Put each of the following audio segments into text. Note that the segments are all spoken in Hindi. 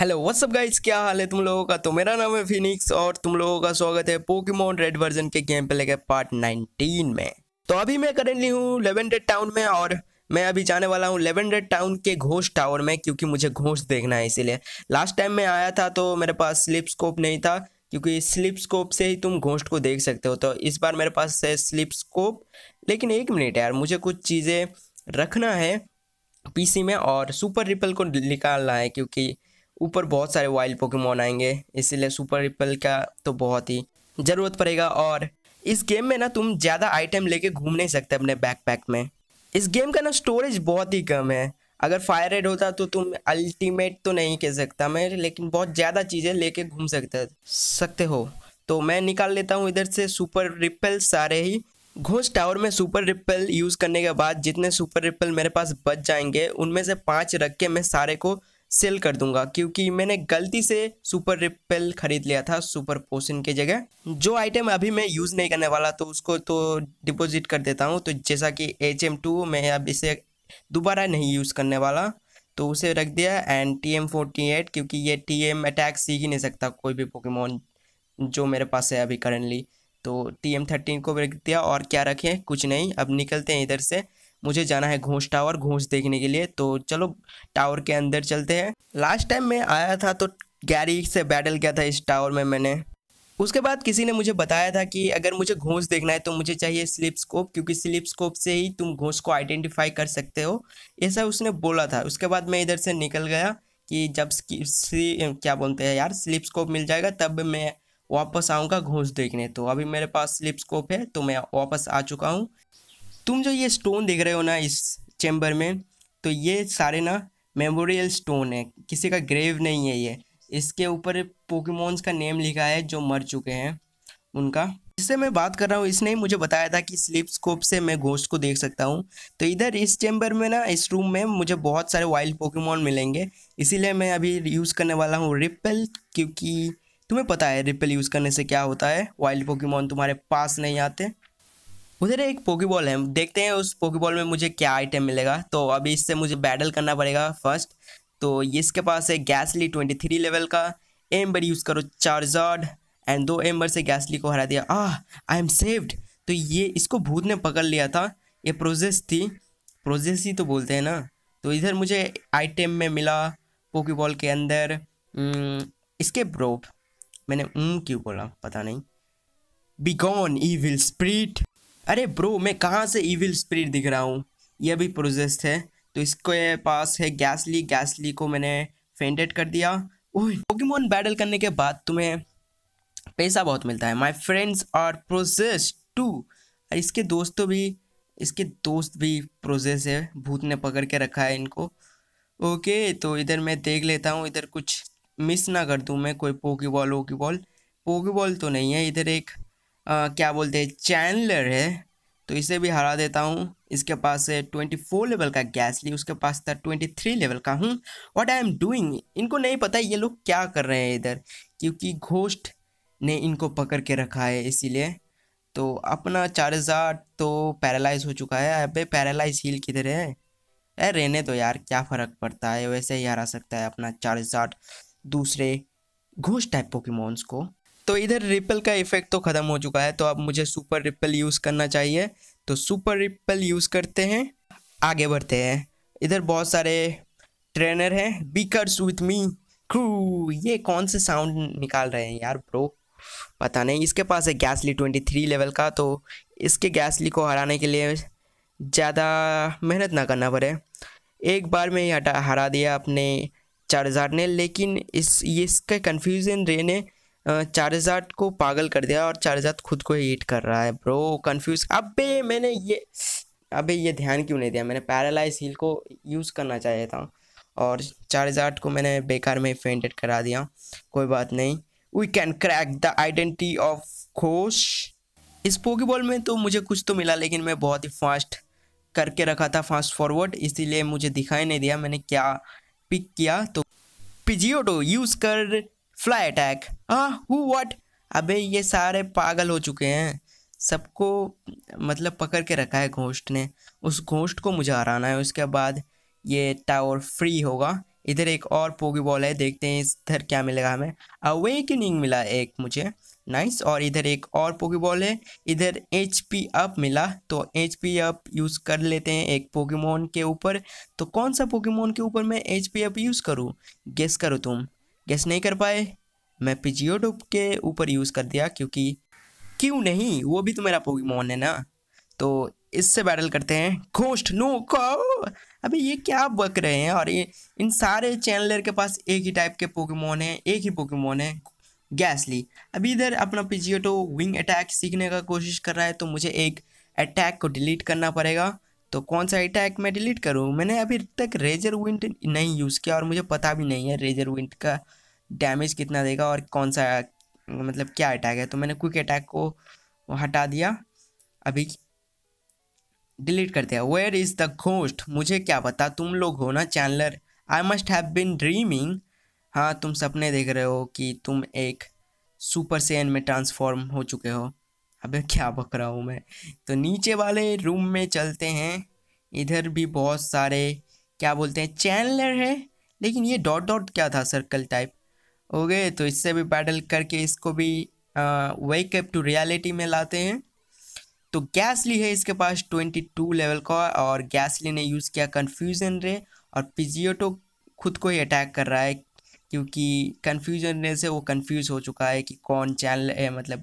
हेलो व्हाट्सअप गाइस क्या हाल है तुम लोगों का तो मेरा नाम है फिनिक्स और तुम लोगों का स्वागत है पोकेमोन रेड वर्जन के गेम पे लेके पार्ट 19 में तो अभी मैं करेंटली हूँ लेवेंडेड टाउन में और मैं अभी जाने वाला हूँ लेवेंडेड टाउन के घोष टावर में क्योंकि मुझे घोष देखना है इसीलिए लास्ट टाइम मैं आया था तो मेरे पास स्लिप स्कोप नहीं था क्योंकि स्लिप स्कोप से ही तुम घोष्ट को देख सकते हो तो इस बार मेरे पास है स्लिप स्कोप लेकिन एक मिनट यार मुझे कुछ चीज़ें रखना है पीसी में और सुपर रिपल को निकालना है क्योंकि ऊपर बहुत सारे वाइल्ड पोकेमोन आएंगे इसीलिए सुपर रिपल का तो बहुत ही ज़रूरत पड़ेगा और इस गेम में ना तुम ज़्यादा आइटम लेके घूम नहीं सकते अपने बैकपैक में इस गेम का ना स्टोरेज बहुत ही कम है अगर फायर रेड होता तो तुम अल्टीमेट तो नहीं कह सकता मैं लेकिन बहुत ज़्यादा चीज़ें लेके घूम सकते सकते हो तो मैं निकाल लेता हूँ इधर से सुपर रिपल सारे ही घोष टावर में सुपर रिपल यूज़ करने के बाद जितने सुपर रिपल मेरे पास बच जाएंगे उनमें से पाँच रख के मैं सारे को सेल कर दूंगा क्योंकि मैंने गलती से सुपर रिपेल खरीद लिया था सुपर पोषण की जगह जो आइटम अभी मैं यूज़ नहीं करने वाला तो उसको तो डिपॉजिट कर देता हूँ तो जैसा कि एच एम टू मैं अब इसे दोबारा नहीं यूज़ करने वाला तो उसे रख दिया and T M forty eight क्योंकि ये टी एम अटैक सीख ही नहीं सकता कोई भी पोकेमोन जो मेरे पास है अभी करेंटली तो टी एम थर्टीन को रख दिया और क्या रखें कुछ नहीं अब निकलते हैं इधर से मुझे जाना है घोष टावर घोष देखने के लिए तो चलो टावर के अंदर चलते हैं लास्ट टाइम मैं आया था तो गैरी से बैटल किया था इस टावर में मैंने उसके बाद किसी ने मुझे बताया था कि अगर मुझे घोष देखना है तो मुझे चाहिए स्लिप स्कोप क्योंकि स्लिप स्कोप से ही तुम घोष को आइडेंटिफाई कर सकते हो ऐसा उसने बोला था उसके बाद मैं इधर से निकल गया कि जब क्या बोलते हैं यार स्लिप स्कोप मिल जाएगा तब मैं वापस आऊँगा घोष देखने तो अभी मेरे पास स्लिप स्कोप है तो मैं वापस आ चुका हूँ तुम जो ये स्टोन देख रहे हो ना इस चैम्बर में तो ये सारे ना मेमोरियल स्टोन है किसी का ग्रेव नहीं है ये इसके ऊपर पोकेमोन्स का नेम लिखा है जो मर चुके हैं उनका जिससे मैं बात कर रहा हूँ इसने मुझे बताया था कि स्लिप स्कोप से मैं घोस्ट को देख सकता हूँ तो इधर इस चैम्बर में ना इस रूम में मुझे बहुत सारे वाइल्ड पोकेमोन मिलेंगे इसीलिए मैं अभी यूज़ करने वाला हूँ रिपल क्योंकि तुम्हें पता है रिपल यूज़ करने से क्या होता है वाइल्ड पोकेमोन तुम्हारे पास नहीं आते उधर एक पोकीबॉल है देखते हैं उस पोकीबॉल में मुझे क्या आइटम मिलेगा तो अभी इससे मुझे बैटल करना पड़ेगा फर्स्ट तो इसके पास है गैसली ट्वेंटी थ्री लेवल का एम्बर यूज़ करो चार्जार्ड एंड दो एम्बर से गैसली को हरा दिया आह आई एम सेव्ड तो ये इसको भूत ने पकड़ लिया था ये प्रोसेस थी प्रोसेस ही तो बोलते हैं ना तो इधर मुझे आइटम में मिला पोकीबॉल के अंदर hmm, इसके ब्रोप मैंने ऊँ hmm क्यों बोला पता नहीं बिगॉन विल स्प्रीट अरे ब्रो मैं कहाँ से ईविल स्प्रिट दिख रहा हूँ यह भी प्रोजेस्ट है तो इसके पास है गैसली गैसली को मैंने फेंटेड कर दिया ओह पोकेमोन बैटल करने के बाद तुम्हें पैसा बहुत मिलता है my friends are process to और इसके दोस्तों भी इसके दोस्त भी प्रोसेस है भूत ने पकड़ के रखा है इनको ओके तो इधर मैं देख लेता हूँ इधर कुछ मिस ना कर दूँ मैं कोई पोकी बॉल वोकी बॉल पोकी बॉल तो नहीं है इधर एक क्या बोलते हैं चैनलर है तो इसे भी हरा देता हूँ इसके पास है ट्वेंटी फोर लेवल का गैस ली उसके पास था ट्वेंटी थ्री लेवल का हूँ व्हाट आई एम डूइंग इनको नहीं पता ये लोग क्या कर रहे हैं इधर क्योंकि घोष्ट ने इनको पकड़ के रखा है इसीलिए तो अपना चार्जार तो पैरालाइज हो चुका है अबे पैरालाइज हील किधर है अरे रहने तो यार क्या फ़र्क पड़ता है वैसे ही हरा सकता है अपना चार्जार दूसरे घोष टाइप पोकीमोन्स को तो इधर रिपल का इफेक्ट तो ख़त्म हो चुका है तो अब मुझे सुपर रिपल यूज़ करना चाहिए तो सुपर रिपल यूज़ करते हैं आगे बढ़ते हैं इधर बहुत सारे ट्रेनर हैं बीकर्स विथ मी क्रू ये कौन से साउंड निकाल रहे हैं यार प्रो पता नहीं इसके पास है गैसली ट्वेंटी थ्री लेवल का तो इसके गैसली को हराने के लिए ज़्यादा मेहनत ना करना पड़े एक बार में हटा हरा दिया अपने चार हज़ार ने लेकिन इस इसके कन्फ्यूज़न रे ने चारजात को पागल कर दिया और चारजात खुद को हीट कर रहा है ब्रो कंफ्यूज अबे मैंने ये अबे ये ध्यान क्यों नहीं दिया मैंने पैरालाइज हील को यूज़ करना चाहिए था और चारजात को मैंने बेकार में फेंटेड करा दिया कोई बात नहीं we can crack the identity of खोश इस पोकीबॉल में तो मुझे कुछ तो मिला लेकिन मैं बहुत ही फास्ट करके रखा था फास्ट फॉरवर्ड इसीलिए मुझे दिखाई नहीं दिया मैंने क्या पिक किया तो पिजियोटो यूज़ कर फ्लाई अटैक हाँ हु व्हाट अबे ये सारे पागल हो चुके हैं सबको मतलब पकड़ के रखा है घोष्ट ने उस घोष्ट को मुझे हराना है उसके बाद ये टावर फ्री होगा इधर एक और पोगी बॉल है देखते हैं इधर क्या मिलेगा हमें अवेकनिंग मिला एक मुझे नाइस और इधर एक और पोगी बॉल है इधर एच पी अप मिला तो एच पी अप यूज़ कर लेते हैं एक पोगीमोन के ऊपर तो कौन सा पोगीमोन के ऊपर मैं एच पी अप यूज़ करूँ गेस करो तुम गैस नहीं कर पाए मैं पिजियोडोप के ऊपर यूज़ कर दिया क्योंकि क्यों नहीं वो भी तो मेरा पोगीमोन है ना तो इससे बैटल करते हैं घोष्ट नो को अबे ये क्या बक रहे हैं और ये इन सारे चैनलर के पास एक ही टाइप के पोकेमोन है एक ही पोकेमोन है गैसली अभी इधर अपना पिजियोटो विंग अटैक सीखने का कोशिश कर रहा है तो मुझे एक अटैक को डिलीट करना पड़ेगा तो कौन सा अटैक मैं डिलीट करूँ मैंने अभी तक रेजर विंट नहीं यूज़ किया और मुझे पता भी नहीं है रेजर विंट का डैमेज कितना देगा और कौन सा मतलब क्या अटैक है तो मैंने क्विक अटैक को हटा दिया अभी डिलीट कर दिया वेयर इज़ द घोस्ट मुझे क्या पता तुम लोग हो ना चैनलर I must have been dreaming हाँ तुम सपने देख रहे हो कि तुम एक सुपर सेन में ट्रांसफॉर्म हो चुके हो अबे क्या बक रहा हूँ मैं तो नीचे वाले रूम में चलते हैं इधर भी बहुत सारे क्या बोलते हैं चैनलर है लेकिन ये डॉट डॉट क्या था सर्कल टाइप हो गए तो इससे भी बैटल करके इसको भी वेक अप टू रियलिटी में लाते हैं तो गैसली है इसके पास ट्वेंटी टू लेवल का और गैसली ने यूज़ किया कन्फ्यूज़न रे और पिजियोटो खुद को ही अटैक कर रहा है क्योंकि कन्फ्यूज़न रे से वो कन्फ्यूज़ हो चुका है कि कौन चैनल है मतलब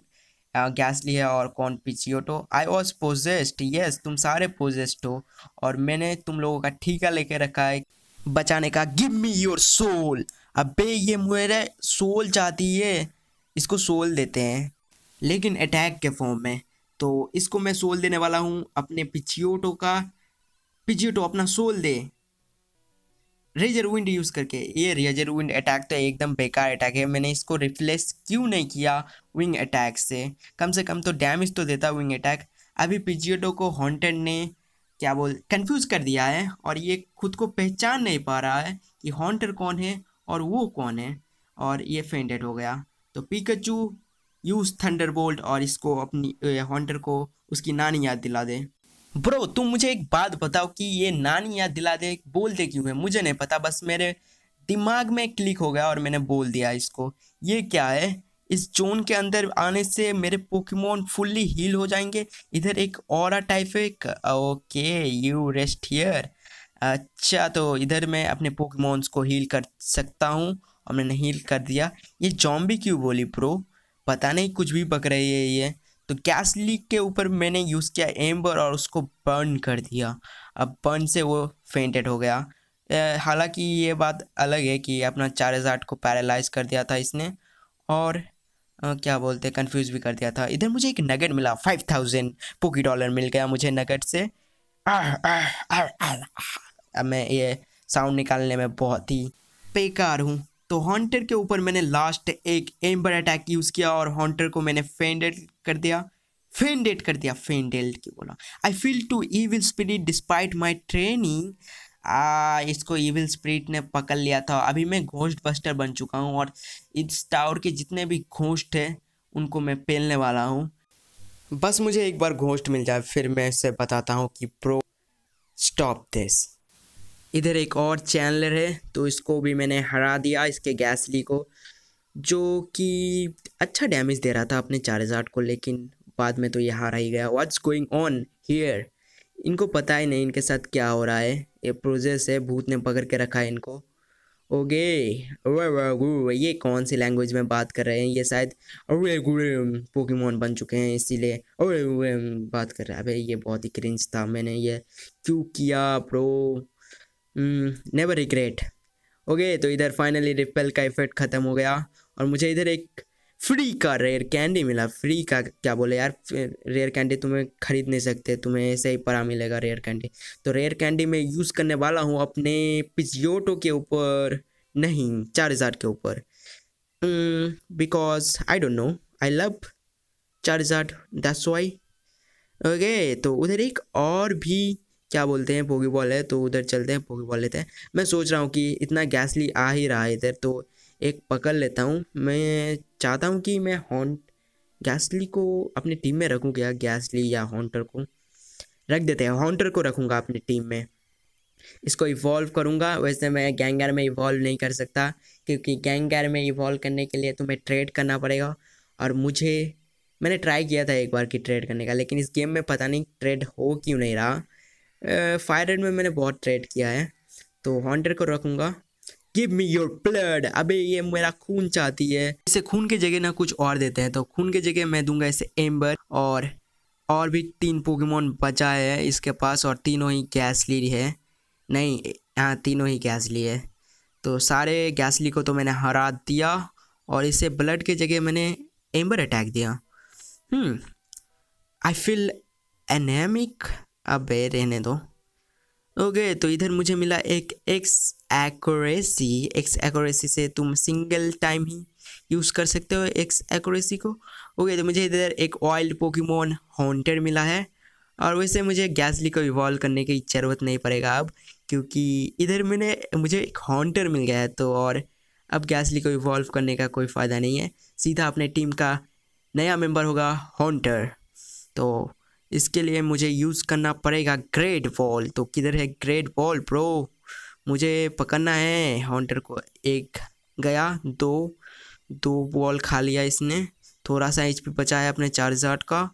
गैसली है और कौन पिजियोटो आई वॉज पोजेस्ट यस तुम सारे पोजेस्ट हो और मैंने तुम लोगों का ठीका लेके रखा है बचाने का गिव मी योर सोल अबे ये मेरे सोल चाहती है इसको सोल देते हैं लेकिन अटैक के फॉर्म में तो इसको मैं सोल देने वाला हूँ अपने पिचियोटो का पिचियोटो अपना सोल दे रेजर विंड यूज़ करके ये रेजर विंड अटैक तो एकदम बेकार अटैक है मैंने इसको रिप्लेस क्यों नहीं किया विंग अटैक से कम से कम तो डैमेज तो देता विंग अटैक अभी पिजियोटो को हॉन्टेड ने क्या बोल कंफ्यूज कर दिया है और ये खुद को पहचान नहीं पा रहा है कि हॉन्टर कौन है और वो कौन है और ये फेंडेड हो गया तो पिकचू यूज बोल्ट और इसको अपनी हॉन्टर को उसकी नानी याद दिला दे ब्रो तुम मुझे एक बात बताओ कि ये नानी याद दिला दे बोलते क्यों है मुझे नहीं पता बस मेरे दिमाग में क्लिक हो गया और मैंने बोल दिया इसको ये क्या है इस जोन के अंदर आने से मेरे पोकेमोन फुल्ली हील हो जाएंगे इधर एक और टाइप है ओके यू रेस्ट हियर अच्छा तो इधर मैं अपने पोकमोन्स को हील कर सकता हूँ और मैंने हील कर दिया ये जॉम्बी क्यों बोली प्रो पता नहीं कुछ भी पक रही है ये तो गैस लीक के ऊपर मैंने यूज़ किया एम्बर और उसको बर्न कर दिया अब बर्न से वो फेंटेड हो गया हालांकि ये बात अलग है कि अपना चार हज़ार को पैरालाइज कर दिया था इसने और आ, क्या बोलते हैं कन्फ्यूज़ भी कर दिया था इधर मुझे एक नगेट मिला फाइव थाउजेंड पोकी डॉलर मिल गया मुझे नगेट से आ, आ, आ, आ, आ, आ, अब मैं ये साउंड निकालने में बहुत ही बेकार हूँ तो हॉन्टर के ऊपर मैंने लास्ट एक एम्बर अटैक यूज़ किया और हॉन्टर को मैंने फेंडेड कर दिया फेंडेड कर दिया फेंडेल्ड की बोला I feel to evil spirit despite my training आ, इसको ईविल स्प्रिट ने पकड़ लिया था अभी मैं घोस्ट बस्टर बन चुका हूँ और इस टावर के जितने भी घोस्ट हैं उनको मैं पेलने वाला हूँ बस मुझे एक बार घोस्ट मिल जाए फिर मैं इससे बताता हूँ कि प्रो स्टॉप दिस इधर एक और चैनलर है तो इसको भी मैंने हरा दिया इसके गैसली को जो कि अच्छा डैमेज दे रहा था अपने चार्जार्ड को लेकिन बाद में तो ये हारा ही गया व्हाट्स गोइंग ऑन हियर इनको पता ही नहीं इनके साथ क्या हो रहा है ये प्रोजेस है भूत ने पकड़ के रखा है इनको ओगे ये कौन सी लैंग्वेज में बात कर रहे हैं ये शायद पोकेमोन बन चुके हैं इसीलिए बात कर रहे हैं अबे ये बहुत ही क्रिंज था मैंने ये क्यों किया प्रो नेवर रिग्रेट ओके तो इधर फाइनली रिपेल का इफेक्ट ख़त्म हो गया और मुझे इधर एक फ्री का रेयर कैंडी मिला फ्री का क्या बोले यार रेयर कैंडी तुम्हें खरीद नहीं सकते तुम्हें ऐसे ही परा मिलेगा रेयर कैंडी तो रेयर कैंडी मैं यूज़ करने वाला हूँ अपने पिजियोटो के ऊपर नहीं चार हज़ार के ऊपर because I don't know I love चार हज़ार दैट्स वाई ओके तो उधर एक और भी क्या बोलते हैं पोगी बॉल है तो उधर चलते हैं पोगी बॉल लेते हैं मैं सोच रहा हूँ कि इतना गैसली आ ही रहा है इधर तो एक पकड़ लेता हूँ मैं चाहता हूँ कि मैं हॉन्ट गैसली को अपनी टीम में रखूँ क्या गैसली या हॉन्टर को रख देते हैं हॉन्टर को रखूँगा अपनी टीम में इसको इवॉल्व करूँगा वैसे मैं गैंगर में इवॉल्व नहीं कर सकता क्योंकि गैंगर में इवॉल्व करने के लिए तुम्हें ट्रेड करना पड़ेगा और मुझे मैंने ट्राई किया था एक बार कि ट्रेड करने का लेकिन इस गेम में पता नहीं ट्रेड हो क्यों नहीं रहा फायर रेड में मैंने बहुत ट्रेड किया है तो हॉन्टर को रखूँगा गिव मी योर ब्लड अबे ये मेरा खून चाहती है इसे खून की जगह ना कुछ और देते हैं तो खून के जगह मैं दूंगा इसे एम्बर और और भी तीन पोकेमोन बचा है इसके पास और तीनों ही गैसली है नहीं हाँ तीनों ही गैसली है तो सारे गैसली को तो मैंने हरा दिया और इसे ब्लड के जगह मैंने एम्बर अटैक दिया आई फील एनेमिक अब रहने दो ओके तो इधर मुझे मिला एक एक्स एक्यूरेसी एक्स एक्यूरेसी से तुम सिंगल टाइम ही यूज़ कर सकते हो एक्स एक्यूरेसी को ओके तो मुझे इधर एक ऑयल्ड पोकीमोन हॉन्टेड मिला है और वैसे मुझे गैसली को इवॉल्व करने की ज़रूरत नहीं पड़ेगा अब क्योंकि इधर मैंने मुझे एक हॉन्टर मिल गया है तो और अब गैसली को इवॉल्व करने का कोई फ़ायदा नहीं है सीधा अपने टीम का नया मेंबर होगा हॉन्टर तो इसके लिए मुझे यूज़ करना पड़ेगा ग्रेट बॉल तो किधर है ग्रेट बॉल प्रो मुझे पकड़ना है हॉन्टर को एक गया दो दो बॉल खा लिया इसने थोड़ा सा एच पी बचाया अपने चार्जार्ड का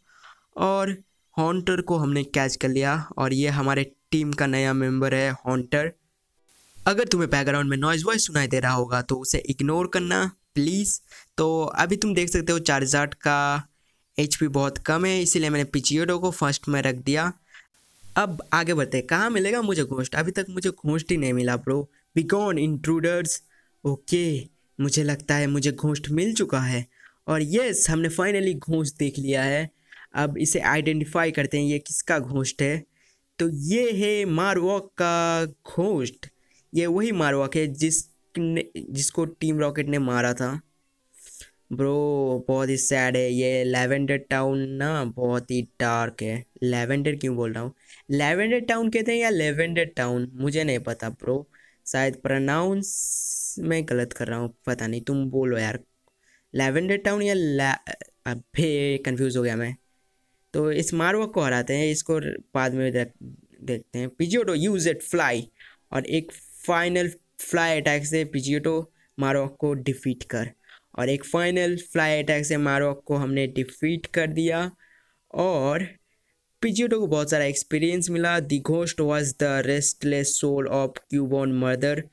और हॉन्टर को हमने कैच कर लिया और ये हमारे टीम का नया मेंबर है हॉन्टर अगर तुम्हें बैकग्राउंड में नॉइज वॉइस सुनाई दे रहा होगा तो उसे इग्नोर करना प्लीज़ तो अभी तुम देख सकते हो चार्जार्ड का एच बहुत कम है इसीलिए मैंने पिचियोडो को फर्स्ट में रख दिया अब आगे बढ़ते कहाँ मिलेगा मुझे घोष्ट अभी तक मुझे घोष्ट ही नहीं मिला ब्रो बिकॉन इंट्रूडर्स ओके मुझे लगता है मुझे घोष्ट मिल चुका है और यस हमने फाइनली घोष्ट देख लिया है अब इसे आइडेंटिफाई करते हैं ये किसका घोष्ट है तो ये है मारवॉक का घोष्ट ये वही मारवॉक है जिस जिसको टीम रॉकेट ने मारा था ब्रो बहुत ही सैड है ये लेवेंडर टाउन ना बहुत ही डार्क है लेवेंडर क्यों बोल रहा हूँ लेवेंडर टाउन कहते हैं या लेवेंडर टाउन मुझे नहीं पता ब्रो शायद प्रनाउंस मैं गलत कर रहा हूँ पता नहीं तुम बोलो यार लेवेंडर टाउन या अबे कंफ्यूज हो गया मैं तो इस मारवक को हराते हैं इसको बाद में देखते हैं पिजियोटो यूज इट फ्लाई और एक फाइनल फ्लाई अटैक से पिजियोटो मारवक को डिफीट कर और एक फाइनल फ्लाई अटैक से मारोक को हमने डिफीट कर दिया और पिजियोटो को बहुत सारा एक्सपीरियंस मिला the ghost was the restless soul of Cubone mother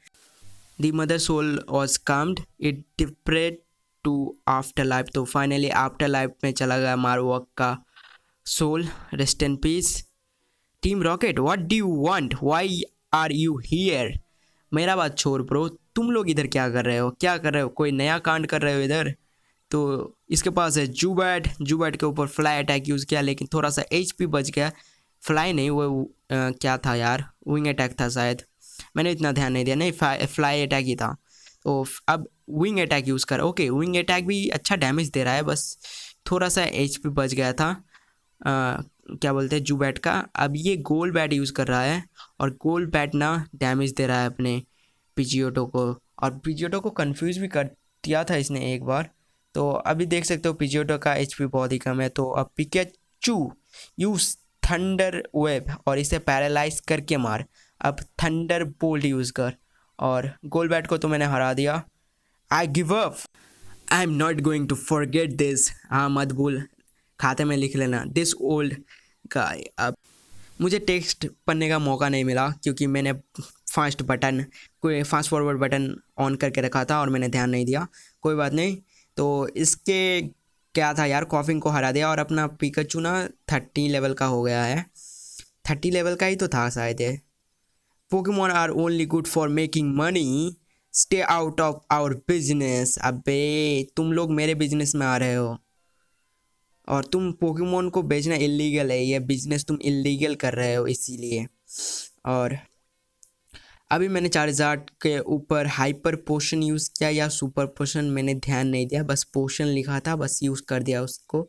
the mother soul was calmed it departed to after life तो फाइनली आफ्टर लाइफ में चला गया मारोक का soul rest and peace Team Rocket what do you want why are you here मेरा बात छोड़ ब्रो तुम लोग इधर क्या कर रहे हो क्या कर रहे हो कोई नया कांड कर रहे हो इधर तो इसके पास है जू बैट जू बैट के ऊपर फ्लाई अटैक यूज़ किया लेकिन थोड़ा सा एच बच गया फ्लाई नहीं वो आ, क्या था यार विंग अटैक था शायद मैंने इतना ध्यान नहीं दिया नहीं फ्लाई अटैक ही था तो अब विंग अटैक यूज़ कर ओके विंग अटैक भी अच्छा डैमेज दे रहा है बस थोड़ा सा एच बच गया था आ, क्या बोलते हैं जू बैट का अब ये गोल बैट यूज़ कर रहा है और गोल बैट ना डैमेज दे रहा है अपने पिजियोटो को और पिजियोटो को कंफ्यूज भी कर दिया था इसने एक बार तो अभी देख सकते हो पिजियोटो का एच बहुत ही कम है तो अब चू यूज थंडर वेब और इसे पैरालाइज करके मार अब थंडर बोल्ट यूज़ कर और गोल बैट को तो मैंने हरा दिया I give up I am not going to forget this हाँ मत भूल खाते में लिख लेना दिस ओल्ड गाय अब मुझे टेक्स्ट पढ़ने का मौका नहीं मिला क्योंकि मैंने फास्ट बटन कोई फास्ट फॉरवर्ड बटन ऑन करके रखा था और मैंने ध्यान नहीं दिया कोई बात नहीं तो इसके क्या था यार कॉफिंग को हरा दिया और अपना पिकाचू चूना थर्टी लेवल का हो गया है थर्टी लेवल का ही तो था शायद ये Pokemon are only good for making money stay out of our business अबे तुम लोग मेरे बिजनेस में आ रहे हो और तुम पोकेमोन को बेचना इलीगल है ये बिजनेस तुम इलीगल कर रहे हो इसीलिए और अभी मैंने चार्जार्ट के ऊपर हाइपर पोशन यूज़ किया या सुपर पोशन मैंने ध्यान नहीं दिया बस पोशन लिखा था बस यूज़ कर दिया उसको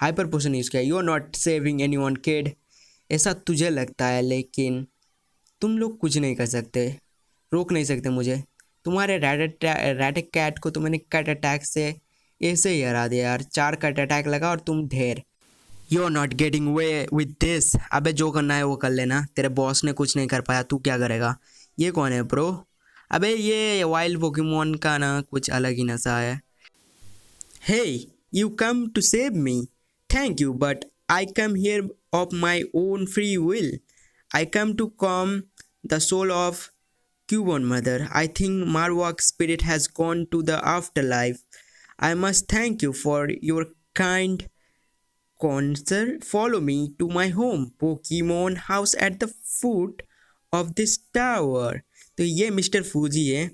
हाइपर पोशन यूज़ किया you are not saving anyone केड ऐसा तुझे लगता है लेकिन तुम लोग कुछ नहीं कर सकते रोक नहीं सकते मुझे तुम्हारे रेड रेड कैट को तो मैंने कट अटैक से ऐसे ही हरा दिया यार चार कट अटैक लगा और तुम ढेर you are not getting way with this अबे जो करना है वो कर लेना तेरे बॉस ने कुछ नहीं कर पाया तू क्या करेगा ये कौन है प्रो अबे ये वाइल्ड पोकेमोन का ना कुछ अलग ही नशा है hey you come to save me thank you but I come here of my own free will I come to calm the soul of Cubone mother I think Marowak spirit has gone to the after life I must thank you for your kind concern follow me to my home Pokemon house at the foot of this tower तो ये मिस्टर फूजी है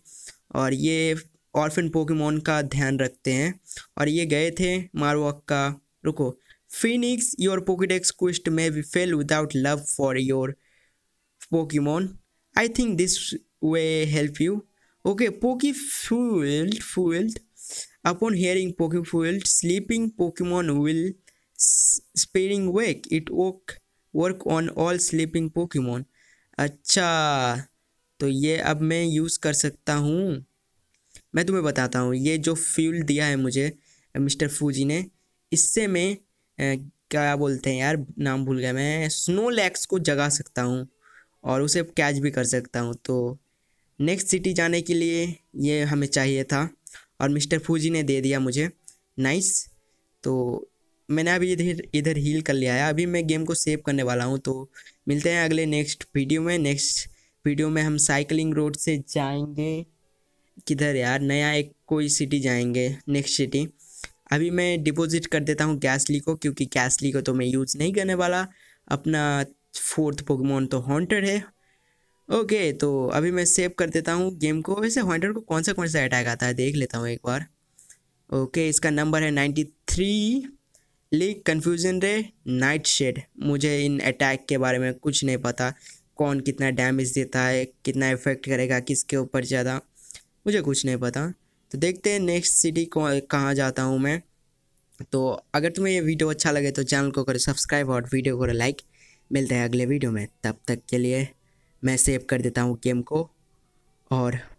और ये ऑर्फिन पोकेमोन का ध्यान रखते हैं और ये गए थे मारवॉक का रुको फिनिक्स योर पोकेडेक्स क्विस्ट में we fail without love for your Pokemon I think this way help you okay Poke flute flute upon hearing Poke flute sleeping will will wake. Wake it work on all sleeping Pokemon अच्छा तो ये अब मैं यूज़ कर सकता हूँ मैं तुम्हें बताता हूँ ये जो फ्यूल दिया है मुझे मिस्टर फूजी ने इससे मैं क्या बोलते हैं यार नाम भूल गया मैं स्नो लैक्स को जगा सकता हूँ और उसे कैच भी कर सकता हूँ तो नेक्स्ट सिटी जाने के लिए ये हमें चाहिए था और मिस्टर फूजी ने दे दिया मुझे नाइस तो मैंने अभी इधर इधर हील कर लिया है अभी मैं गेम को सेव करने वाला हूँ तो मिलते हैं अगले नेक्स्ट वीडियो में नेक्स्ट वीडियो में हम साइकिलिंग रोड से जाएंगे किधर यार नया एक कोई सिटी जाएंगे नेक्स्ट सिटी अभी मैं डिपॉजिट कर देता हूँ कैसली को क्योंकि कैसली को तो मैं यूज़ नहीं करने वाला अपना फोर्थ पोकमोन तो हॉन्टेड है ओके तो अभी मैं सेव कर देता हूँ गेम को वैसे हॉन्टेड को कौन सा कौन सा अटैक आता है देख लेता हूँ एक बार ओके इसका नंबर है ninety three lick confusion ray night shade मुझे इन अटैक के बारे में कुछ नहीं पता कौन कितना डैमेज देता है कितना इफेक्ट करेगा किसके ऊपर ज़्यादा मुझे कुछ नहीं पता तो देखते हैं नेक्स्ट सिटी कहाँ जाता हूँ मैं तो अगर तुम्हें ये वीडियो अच्छा लगे तो चैनल को करो सब्सक्राइब और वीडियो करो लाइक मिलते हैं अगले वीडियो में तब तक के लिए मैं सेव कर देता हूँ गेम को और